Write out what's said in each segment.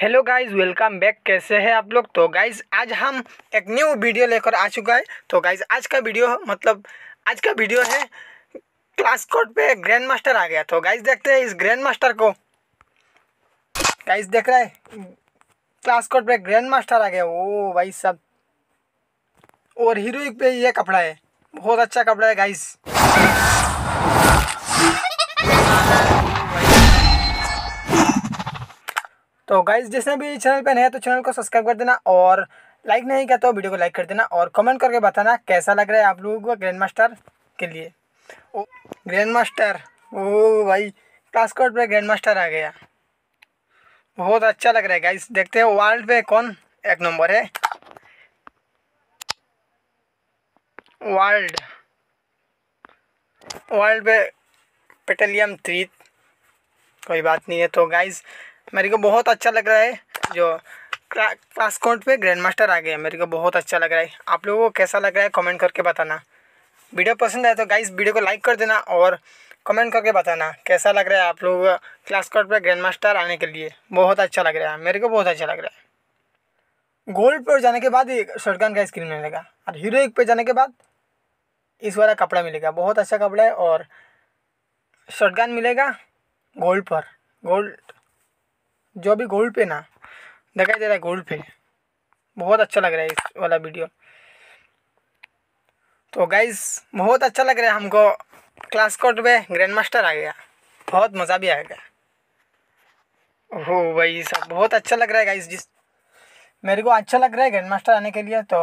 hello guys welcome back कैसे हैं आप लोग तो गाइस आज हम एक न्यू वीडियो लेकर आ चुका है तो गाइस आज का वीडियो मतलब आज का वीडियो है क्लास कोड पे ग्रैंड मास्टर आ गया तो गाइस देखते हैं इस ग्रैंड मास्टर को गाइस देख रहे क्लास कोड पे ग्रैंड मास्टर आ गया ओ भाई सब और हीरोइक पे ये कपड़ा है बहुत अच्छा कपड़ा है गाइस तो गाइज जिसने भी चैनल पर है तो चैनल को सब्सक्राइब कर देना और लाइक नहीं किया तो वीडियो को लाइक कर देना और कमेंट करके बताना कैसा लग रहा है आप लोगों को ग्रैंड मास्टर के लिए ओ ग्रैंड मास्टर ओ भाई क्लास कोड पर ग्रैंड मास्टर आ गया बहुत अच्छा लग रहा है गाइज देखते हैं वर्ल्ड पे कौन एक नंबर है वर्ल्ड वर्ल्ड पे पेटेलियम थ्री कोई बात नहीं है तो गाइज मेरे को बहुत अच्छा लग रहा है जो क्लास काउंट पे ग्रैंड मास्टर आ गया मेरे को बहुत अच्छा लग रहा है आप लोगों को कैसा लग रहा है कमेंट करके बताना वीडियो पसंद आए तो गाइस वीडियो को लाइक कर देना और कमेंट करके बताना कैसा लग रहा है आप लोग क्लास काउंट पे ग्रैंड मास्टर आने के लिए बहुत अच्छा लग रहा है मेरे को बहुत अच्छा लग रहा है गोल्ड पर जाने के बाद ही शॉर्टगन का स्क्रीन मिलेगा और एक पे जाने के बाद इस वाला कपड़ा मिलेगा बहुत अच्छा कपड़ा है और शॉर्टगन मिलेगा गोल्ड पर गोल्ड जो अभी गोल्ड पे ना दिखाई दे रहा है गोल्ड पे बहुत अच्छा लग रहा है इस वाला वीडियो तो गाइज बहुत अच्छा लग रहा है हमको क्लास कोर्ट में ग्रैंड मास्टर आ गया बहुत मज़ा भी आएगा हो भाई सब बहुत अच्छा लग रहा है गाइज जिस मेरे को अच्छा लग रहा है ग्रैंड मास्टर आने के लिए तो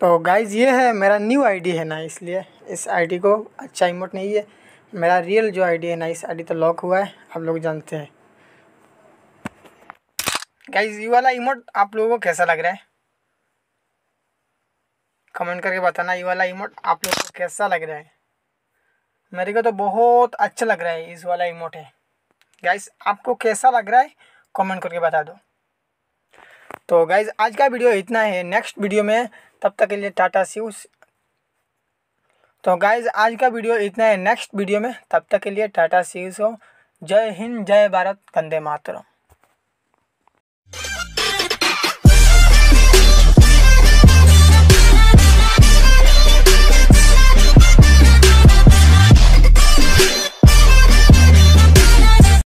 तो गाइज ये है मेरा न्यू आईडी है ना इसलिए इस आईडी को अच्छा इमोट नहीं है मेरा रियल जो आईडी है ना इस आईडी तो लॉक हुआ है आप लोग जानते हैं गाइज ये वाला इमोट आप लोगों को कैसा लग रहा है कमेंट करके बताना ये वाला इमोट आप लोगों को कैसा लग रहा है मेरे को तो बहुत अच्छा लग रहा है इस वाला इमोट है गाइज आपको कैसा लग रहा है कमेंट करके बता दो तो गाइज आज का वीडियो इतना है नेक्स्ट वीडियो में तब तक के लिए टाटा सी तो गाइज आज का वीडियो इतना है नेक्स्ट वीडियो में तब तक के लिए टाटा सीज हो जय हिंद जय भारत वंदे मातरम